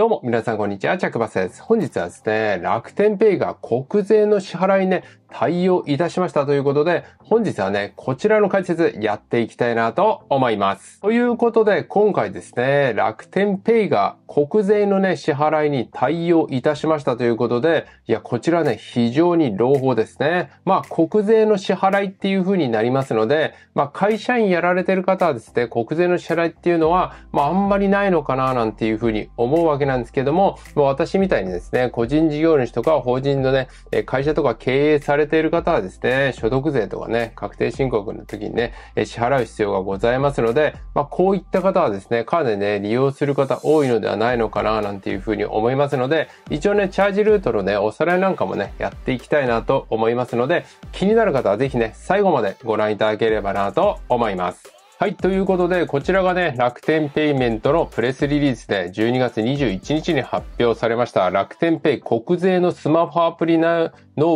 どうも、皆さんこんにちは、着バスです。本日はですね、楽天ペイが国税の支払いね、対応いたしましたということで、本日はね、こちらの解説やっていきたいなと思います。ということで、今回ですね、楽天ペイが国税のね、支払いに対応いたしましたということで、いや、こちらね、非常に朗報ですね。まあ、国税の支払いっていう風になりますので、まあ、会社員やられてる方はですね、国税の支払いっていうのは、まあ、あんまりないのかななんていう風に思うわけなんですけども、も私みたいにですね、個人事業主とか法人のね、会社とか経営されれている方はですね、所得税とかね、確定申告の時にね、支払う必要がございますので、まあ、こういった方はですね、かなりね、利用する方多いのではないのかな、なんていうふうに思いますので、一応ね、チャージルートのね、おさらいなんかもね、やっていきたいなと思いますので、気になる方はぜひね、最後までご覧いただければなと思います。はい。ということで、こちらがね、楽天ペイメントのプレスリリースで12月21日に発表されました楽天ペイ国税のスマホアプリ納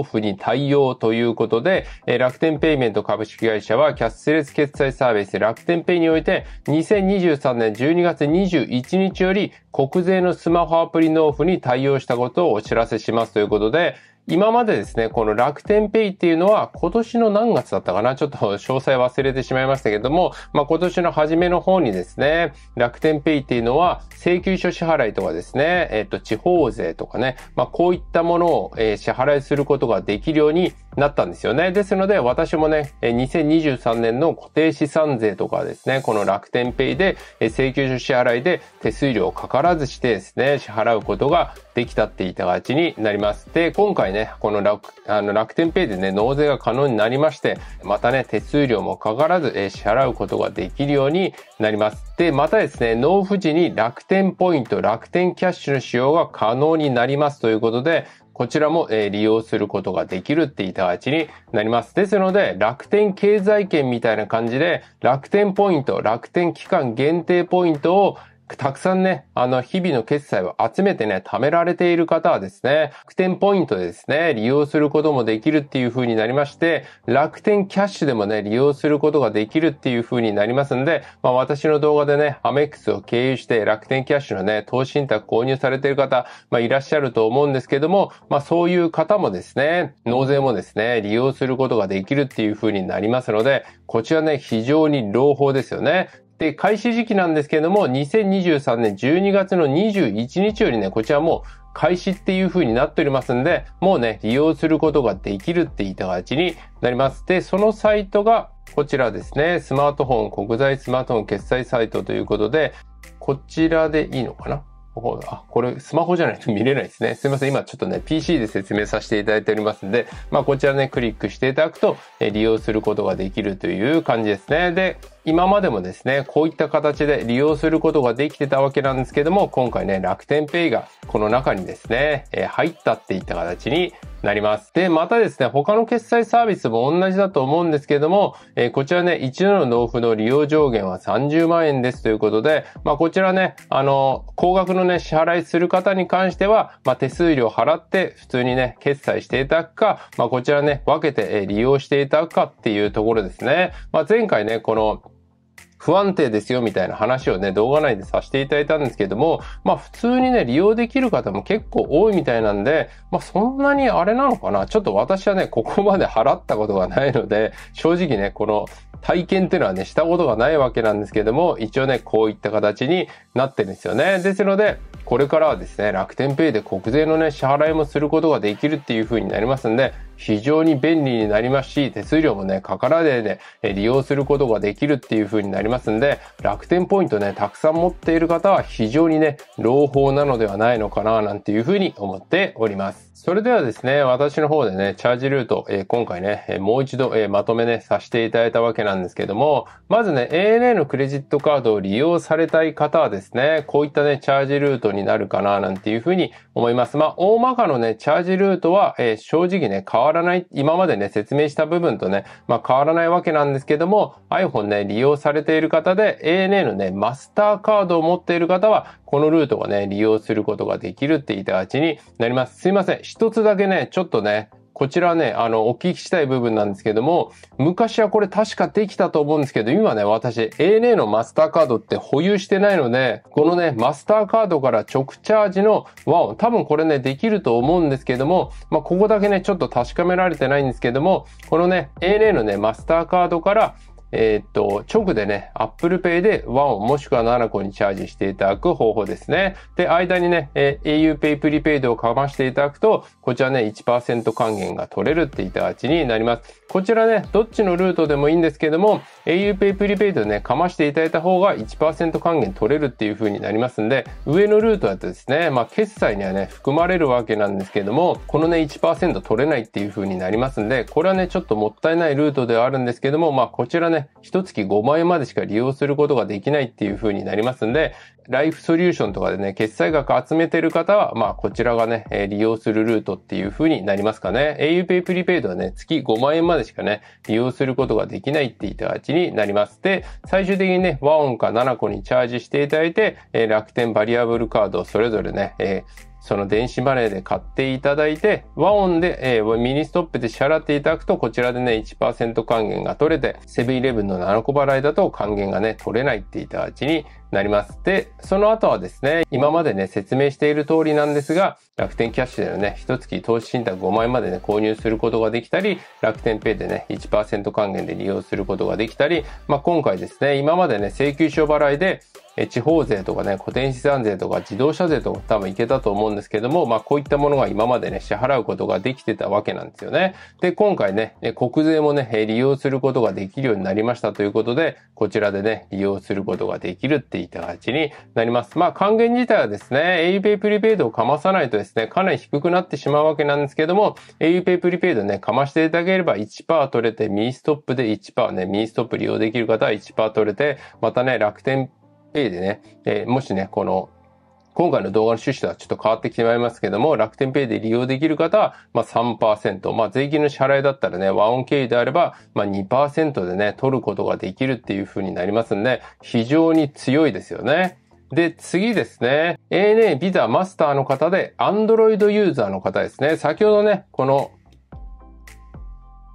付に対応ということで、楽天ペイメント株式会社はキャッシュレス決済サービス楽天ペイにおいて2023年12月21日より国税のスマホアプリ納付に対応したことをお知らせしますということで、今までですね、この楽天ペイっていうのは今年の何月だったかなちょっと詳細忘れてしまいましたけども、まあ、今年の初めの方にですね、楽天ペイっていうのは請求書支払いとかですね、えっと、地方税とかね、まあ、こういったものを、え支払いすることができるようになったんですよね。ですので、私もね、2023年の固定資産税とかですね、この楽天ペイで請求書支払いで手数料かからずしてですね、支払うことができたっていたがちになります。で、今回ね、この楽、あの楽天ペイでね、納税が可能になりまして、またね、手数料もかからず支払うことができるようになります。で、またですね、納付時に楽天ポイント、楽天キャッシュの使用が可能になりますということで、こちらも、え利用することができるっていた形になります。ですので、楽天経済圏みたいな感じで、楽天ポイント、楽天期間限定ポイントを、たくさんね、あの、日々の決済を集めてね、貯められている方はですね、楽天ポイントでですね、利用することもできるっていう風になりまして、楽天キャッシュでもね、利用することができるっていう風になりますんで、まあ私の動画でね、アメックスを経由して楽天キャッシュのね、投資信託購入されている方、まあいらっしゃると思うんですけども、まあそういう方もですね、納税もですね、利用することができるっていう風になりますので、こちらね、非常に朗報ですよね。で、開始時期なんですけれども、2023年12月の21日よりね、こちらもう開始っていう風になっておりますんで、もうね、利用することができるっていった形になります。で、そのサイトがこちらですね、スマートフォン、国際スマートフォン決済サイトということで、こちらでいいのかなあ、これスマホじゃないと 見れないですね。すいません。今ちょっとね、PC で説明させていただいておりますんで、まあこちらね、クリックしていただくと、利用することができるという感じですね。で、今までもですね、こういった形で利用することができてたわけなんですけども、今回ね、楽天ペイがこの中にですね、えー、入ったっていった形になります。で、またですね、他の決済サービスも同じだと思うんですけども、えー、こちらね、一度の納付の利用上限は30万円ですということで、まあこちらね、あの、高額のね、支払いする方に関しては、まあ手数料払って普通にね、決済していただくか、まあこちらね、分けて利用していただくかっていうところですね。まあ前回ね、この不安定ですよみたいな話をね、動画内でさせていただいたんですけども、まあ普通にね、利用できる方も結構多いみたいなんで、まあそんなにあれなのかなちょっと私はね、ここまで払ったことがないので、正直ね、この体験っていうのはね、したことがないわけなんですけども、一応ね、こういった形になってるんですよね。ですので、これからはですね、楽天ペイで国税のね、支払いもすることができるっていう風になりますんで、非常に便利になりますし、手数料もね、かからでね、利用することができるっていう風になりますんで、楽天ポイントね、たくさん持っている方は非常にね、朗報なのではないのかな、なんていう風に思っております。それではですね、私の方でね、チャージルート、えー、今回ね、えー、もう一度、えー、まとめね、させていただいたわけなんですけども、まずね、ANA のクレジットカードを利用されたい方はですね、こういったね、チャージルートになるかな、なんていう風に思います。まあ、大まかのね、チャージルートは、え正直ね、変わらない、今までね、説明した部分とね、まあ変わらないわけなんですけども、iPhone ね、利用されている方で ANA のね、マスターカードを持っている方は、このルートがね、利用することができるって言いたちになります。すいません。一つだけね、ちょっとね、こちらね、あの、お聞きしたい部分なんですけども、昔はこれ確かできたと思うんですけど、今ね、私、ANA のマスターカードって保有してないので、このね、マスターカードから直チャージの和を、多分これね、できると思うんですけども、まあ、ここだけね、ちょっと確かめられてないんですけども、このね、ANA のね、マスターカードからえー、っと、直でね、Apple Pay で1もしくは7個にチャージしていただく方法ですね。で、間にね、えー、aupay プリペイドをかましていただくと、こちらね、1%還元が取れるっていた形になります。こちらね、どっちのルートでもいいんですけども、aupay プリペイドね、かましていただいた方が1%還元取れるっていう風になりますんで、上のルートだとですね、まあ、決済にはね、含まれるわけなんですけども、このね、1%取れないっていう風になりますんで、これはね、ちょっともったいないルートではあるんですけども、まあ、こちらね、一月5万円までしか利用することができないっていう風になりますんで、ライフソリューションとかでね、決済額集めてる方は、まあ、こちらがね、利用するルートっていう風になりますかね。auPay プリペイドはね、月5万円までしかね、利用することができないって言った形になります。で、最終的にね、和音か7個にチャージしていただいて、楽天バリアブルカードをそれぞれね、えーその電子マネーで買っていただいて、和音で、えー、ミニストップで支払っていただくと、こちらでね、1%還元が取れて、セブンイレブンの7個払いだと還元がね、取れないっていった味になります。で、その後はですね、今までね、説明している通りなんですが、楽天キャッシュでのね、一月投資信託5万円までね、購入することができたり、楽天ペイでね、1%還元で利用することができたり、まあ、今回ですね、今までね、請求書払いで、え地方税とかね、固定資産税とか自動車税とか多分いけたと思うんですけども、まあこういったものが今までね、支払うことができてたわけなんですよね。で、今回ね、国税もね、利用することができるようになりましたということで、こちらでね、利用することができるっていった形になります。まあ還元自体はですね、AUPay プリペイドをかまさないとですね、かなり低くなってしまうわけなんですけども、AUPay プリペイドね、かましていただければ1%取れて、ミーストップで1%ね、ミーストップ利用できる方は1%取れて、またね、楽天ペイでね、えー、もしね、この、今回の動画の趣旨とはちょっと変わってきてまいりますけども、楽天ペイで利用できる方は、まあ3%、まあ税金の支払いだったらね、和音経由であれば、まあ2%でね、取ることができるっていう風になりますんで、非常に強いですよね。で、次ですね。ANA ビザマスターの方で、Android ユーザーの方ですね。先ほどね、この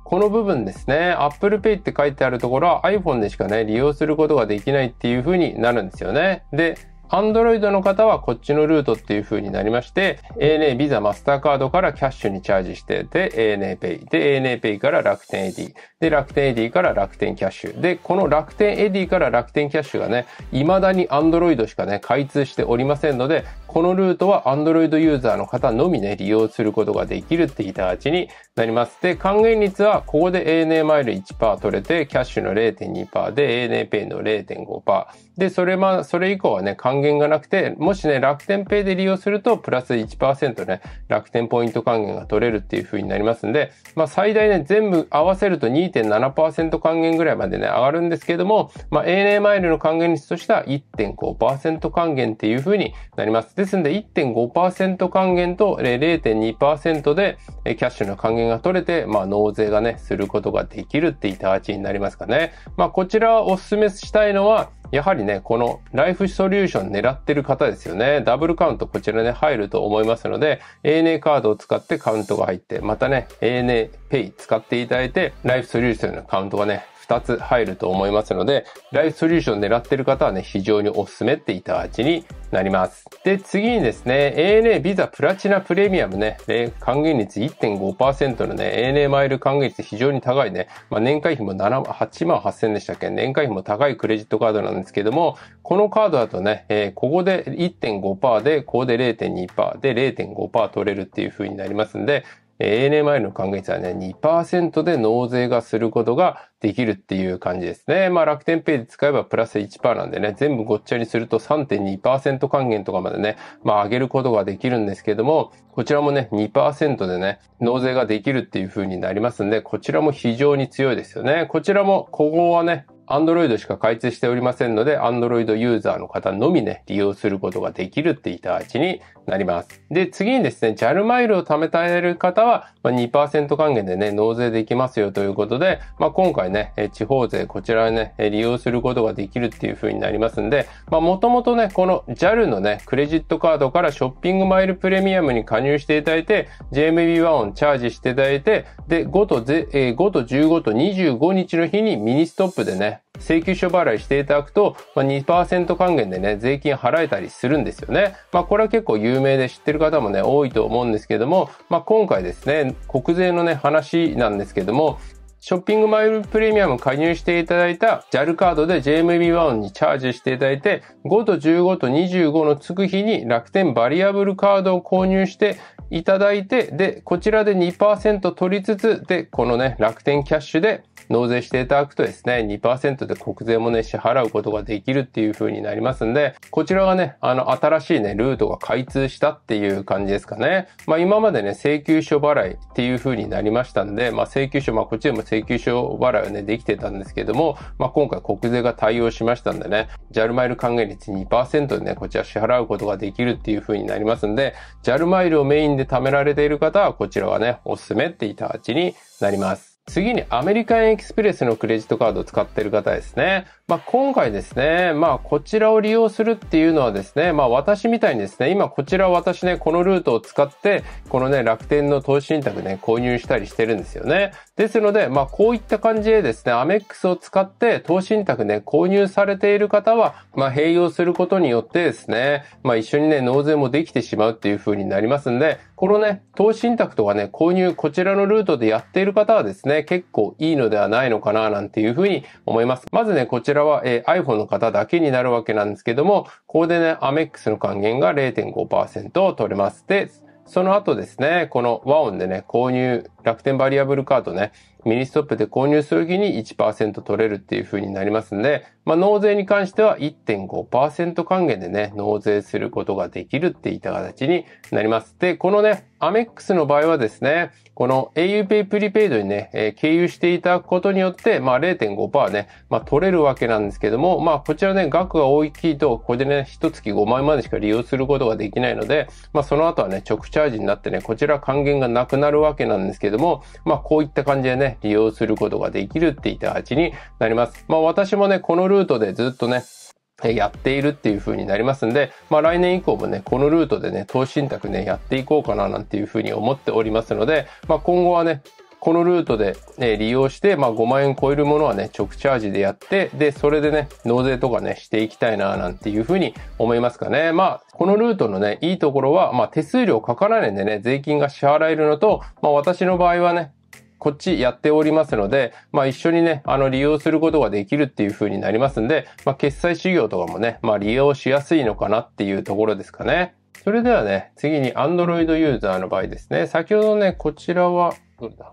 この部分ですね、Apple Pay って書いてあるところは iPhone でしかね、利用することができないっていう風になるんですよね。で、Android の方はこっちのルートっていう風になりまして、ANA、Visa、マスターカードからキャッシュにチャージして、で、ANA Pay。で、ANA Pay から楽天 AD。で、楽天 AD から楽天キャッシュ。で、この楽天 AD から楽天キャッシュがね、未だに Android しかね、開通しておりませんので、このルートは Android ユーザーの方のみね、利用することができるって形になります。で、還元率はここで ANA マイル1%取れて、キャッシュの0.2%で ANA ペイの0.5%。で、それま、それ以降はね、還元がなくて、もしね、楽天ペイで利用すると、プラス1%ね、楽天ポイント還元が取れるっていう風になりますんで、まあ、最大ね、全部合わせると2.7%還元ぐらいまでね、上がるんですけども、まあ、ANA マイルの還元率としては1.5%還元っていう風になります。ですので1.5%還元と0.2%でキャッシュの還元が取れて、まあ納税がね、することができるっていった形になりますかね。まあこちらをお勧めしたいのは、やはりね、このライフソリューション狙ってる方ですよね。ダブルカウントこちらで、ね、入ると思いますので、ANA カードを使ってカウントが入って、またね、ANA ペイ使っていただいて、ライフソリューションのカウントがね、2つ入ると思いますので、ライフソリューションを狙ってる方はね、非常におすすめっていた味になります。で、次にですね、ANA ビザプラチナプレミアムね、還元率1.5%のね、ANA マイル還元率非常に高いね、まあ、年会費も7 8万8000でしたっけ年会費も高いクレジットカードなんですけども、このカードだとね、えー、ここで1.5%で、ここで0.2%で0.5%取れるっていう風になりますんで、ANMI の還元率はね、2%で納税がすることができるっていう感じですね。まあ楽天ペイで使えばプラス1%なんでね、全部ごっちゃにすると3.2%還元とかまでね、まあ上げることができるんですけども、こちらもね、2%でね、納税ができるっていう風になりますんで、こちらも非常に強いですよね。こちらも、ここはね、Android しか開通しておりませんので、Android ユーザーの方のみね、利用することができるっていた形になります。で、次にですね、JAL マイルを貯めたえる方は、まあ、2%還元でね、納税できますよということで、まあ、今回ね、地方税、こちらをね、利用することができるっていう風になりますんで、まあ、もともとね、この JAL のね、クレジットカードからショッピングマイルプレミアムに加入していただいて、JMB1 をチャージしていただいて、で、5と、え5と15と25日の日にミニストップでね、請求書払いしていただくと、まあ、2%還元でね、税金払えたりするんですよね。まあ、これは結構有名で知ってる方もね、多いと思うんですけども、まあ、今回ですね、国税のね、話なんですけども、ショッピングマイルプレミアム加入していただいた JAL カードで JMB1 にチャージしていただいて、5と15と25のつく日に楽天バリアブルカードを購入していただいて、で、こちらで2%取りつつ、で、このね、楽天キャッシュで納税していただくとですね、2%で国税もね、支払うことができるっていう風になりますんで、こちらがね、あの、新しいね、ルートが開通したっていう感じですかね。まあ、今までね、請求書払いっていう風になりましたんで、まあ、請求書、まあ、こっちでも請求書払いはね、できてたんですけども、まあ、今回国税が対応しましたんでね、JAL マイル還元率2%でね、こちら支払うことができるっていう風になりますんで、JAL マイルをメインで貯められている方は、こちらはね、おすすめっていた形になります。次にアメリカンエキスプレスのクレジットカードを使ってる方ですね。まあ、今回ですね、まあ、こちらを利用するっていうのはですね、まあ、私みたいにですね、今こちら私ね、このルートを使って、このね、楽天の投資信託ね、購入したりしてるんですよね。ですので、まあ、こういった感じでですね、アメックスを使って投資信託ね、購入されている方は、まあ、併用することによってですね、まあ、一緒にね、納税もできてしまうっていう風になりますんで、このね、投資信託とかね、購入こちらのルートでやっている方はですね、結構いいのではないのかな、なんていうふうに思います。まずね、こちらは、えー、iPhone の方だけになるわけなんですけども、ここでね、Amex の還元が0.5%を取れます。で、その後ですね、この和音でね、購入楽天バリアブルカードね、ミニストップで購入するきに1%取れるっていう風になりますんで、まあ、納税に関しては1.5%還元でね、納税することができるっていった形になります。で、このね、アメックスの場合はですね、この auPay プリペイドにね、えー、経由していただくことによって、まあ0.5%ね、まあ取れるわけなんですけども、まあこちらね、額が大きいと、ここでね、一月5万円までしか利用することができないので、まあその後はね、直チャージになってね、こちら還元がなくなるわけなんですけども、まあこういった感じでね、利用することができるっていった味になります。まあ私もね、このルートでずっとね、やっているっていう風になりますんで、まあ来年以降もね、このルートでね、投資信託ね、やっていこうかななんていう風に思っておりますので、まあ今後はね、このルートで、ね、利用して、まあ5万円超えるものはね、直チャージでやって、で、それでね、納税とかね、していきたいな、なんていうふうに思いますかね。まあ、このルートのね、いいところは、まあ手数料かからないんでね、税金が支払えるのと、まあ私の場合はね、こっちやっておりますので、まあ一緒にね、あの利用することができるっていう風になりますんで、まあ決済修行とかもね、まあ利用しやすいのかなっていうところですかね。それではね、次に Android ユーザーの場合ですね、先ほどね、こちらは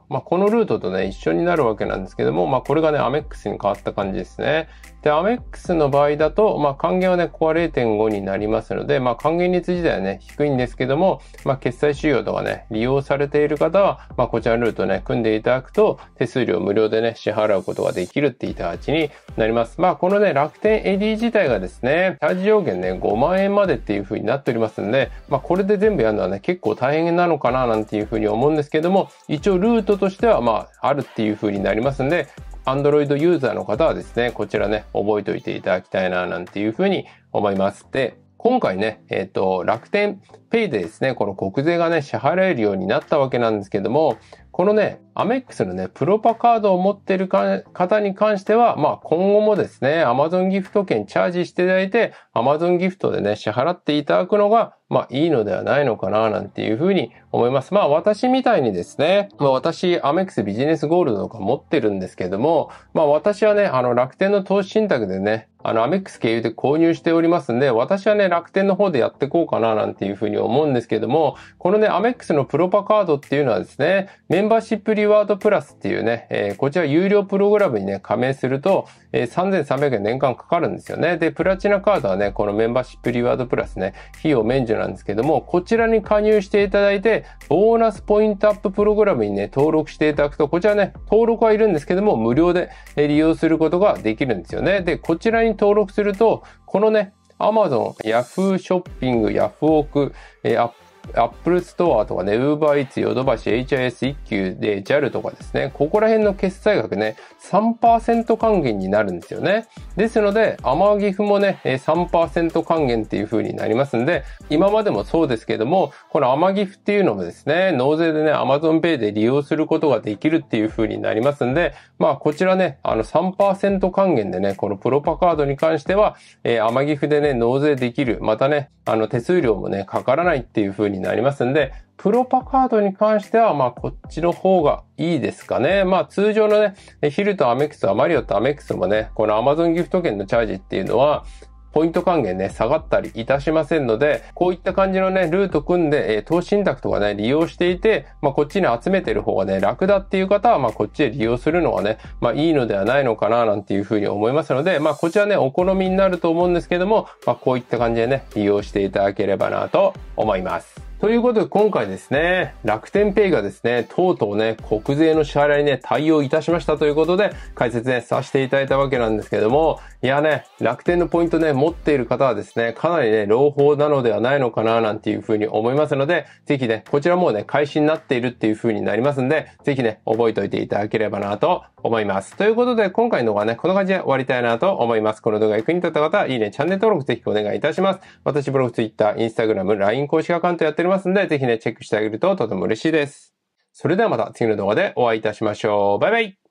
まあ、このルートとね、一緒になるわけなんですけども、まあ、これがね、アメックスに変わった感じですね。で、アメックスの場合だと、まあ、還元はね、ここは0.5になりますので、まあ、還元率自体はね、低いんですけども、まあ、決済収容とかね、利用されている方は、まあ、こちらのルートね、組んでいただくと、手数料無料でね、支払うことができるって言いた形になります。まあ、このね、楽天 AD 自体がですね、チャージ上限ね、5万円までっていう風になっておりますんで、まあ、これで全部やるのはね、結構大変なのかな、なんていう風に思うんですけども、一応ルートとしては、まあ、あるっていう風になりますんで、Android ユーザーの方はですね、こちらね、覚えておいていただきたいな、なんていう風に思います。で、今回ね、えっ、ー、と、楽天ペイでですね、この国税がね、支払えるようになったわけなんですけども、このね、アメックスのね、プロパカードを持ってる方に関しては、まあ今後もですね、Amazon ギフト券チャージしていただいて、Amazon ギフトでね、支払っていただくのが、まあいいのではないのかななんていうふうに思います。まあ私みたいにですね、まあ私アメックスビジネスゴールドとか持ってるんですけども、まあ私はね、あの楽天の投資信託でね、あのアメックス経由で購入しておりますんで、私はね、楽天の方でやってこうかななんていうふうに思うんですけども、このね、アメックスのプロパカードっていうのはですね、メンバーシップリワードプラスっていうね、えー、こちら有料プログラムにね、加盟すると、えー、3300円年間かかるんですよね。で、プラチナカードはね、このメンバーシップリワードプラスね、費用免除なんですけども、こちらに加入していただいて、ボーナスポイントアッププログラムにね、登録していただくと、こちらね、登録はいるんですけども、無料で利用することができるんですよね。で、こちらに登録すると、このね、Amazon、ーショッピング、ヤフ h オーク、えプ Apple Store とかね、UberEats、ヨドバシ、HIS 1級で JAL とかですね、ここら辺の決済額ね、3%還元になるんですよね。ですので、アマギフもね、3%還元っていう風になりますんで、今までもそうですけども、このアマギフっていうのもですね、納税でね、AmazonPay で利用することができるっていう風になりますんで、まあ、こちらね、あの3%還元でね、このプロパカードに関しては、えー、アマギフでね、納税できる。またね、あの手数料もね、かからないっていう風にになりますんで、プロパカードに関しては、まあ、こっちの方がいいですかね。まあ、通常のね、ヒルとアメックスは、マリオとアメックスもね、この Amazon ギフト券のチャージっていうのは、ポイント還元ね、下がったりいたしませんので、こういった感じのね、ルート組んで、えー、投資信託とかね、利用していて、まあ、こっちに集めてる方がね、楽だっていう方は、まあ、こっちで利用するのはね、まあ、いいのではないのかな、なんていうふうに思いますので、まあ、こちらね、お好みになると思うんですけども、まあ、こういった感じでね、利用していただければなと思います。ということで今回ですね、楽天ペイがですね、とうとうね、国税の支払いにね、対応いたしましたということで、解説ね、させていただいたわけなんですけども、いやね、楽天のポイントね、持っている方はですね、かなりね、朗報なのではないのかな、なんていうふうに思いますので、ぜひね、こちらもね、開始になっているっていうふうになりますんで、ぜひね、覚えておいていただければなと思います。ということで、今回の動画ね、こんな感じで終わりたいなと思います。この動画役に立った方は、いいね、チャンネル登録ぜひお願いいたします。私ブログ、ツイッター、インスタグラム、LINE 公式アカウントやってるりますんで、ぜひね、チェックしてあげるととても嬉しいです。それではまた次の動画でお会いいたしましょう。バイバイ